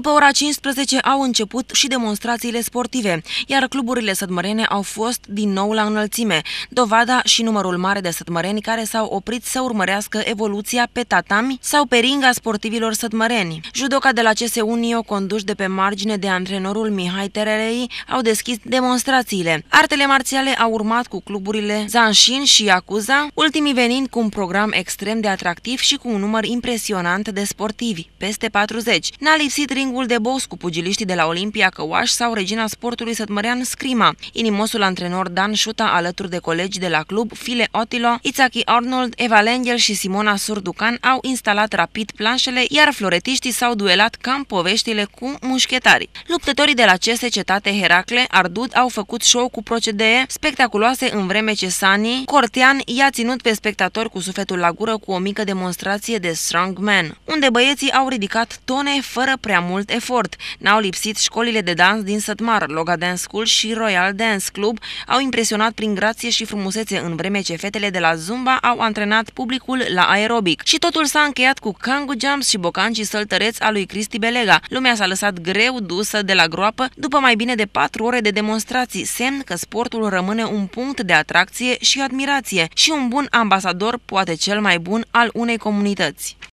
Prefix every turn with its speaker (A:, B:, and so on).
A: După ora 15 au început și demonstrațiile sportive, iar cluburile sătmărene au fost din nou la înălțime. Dovada și numărul mare de sătmăreni care s-au oprit să urmărească evoluția pe tatami sau pe ringa sportivilor sătmăreni. Judoca de la CS Unio, conduși de pe margine de antrenorul Mihai Terelei, au deschis demonstrațiile. Artele marțiale au urmat cu cluburile Zanshin și Yakuza, ultimii venind cu un program extrem de atractiv și cu un număr impresionant de sportivi, peste 40. N-a lipsit ring ringul de box cu pugiliștii de la Olimpia Căuaș sau regina sportului Sătmărean Scrima. Inimosul antrenor Dan Șuta alături de colegi de la club File Otilo, Itzaki Arnold, Eva Lengel și Simona Surducan au instalat rapid planșele, iar floretiștii s-au duelat cam poveștile cu mușchetari. Luptătorii de la CS Cetate Heracle, ardut, au făcut show cu procedee spectaculoase în vreme ce Sani, Cortean, i-a ținut pe spectatori cu sufletul la gură cu o mică demonstrație de strongman, unde băieții au ridicat tone fără prea mult efort. N-au lipsit școlile de dans din Sătmar, Loga Dance School și Royal Dance Club au impresionat prin grație și frumusețe în vreme ce fetele de la Zumba au antrenat publicul la aerobic. Și totul s-a încheiat cu Kangu Jumps și bocancii săltăreți a lui Cristi Belega. Lumea s-a lăsat greu dusă de la groapă după mai bine de patru ore de demonstrații, semn că sportul rămâne un punct de atracție și admirație și un bun ambasador, poate cel mai bun, al unei comunități.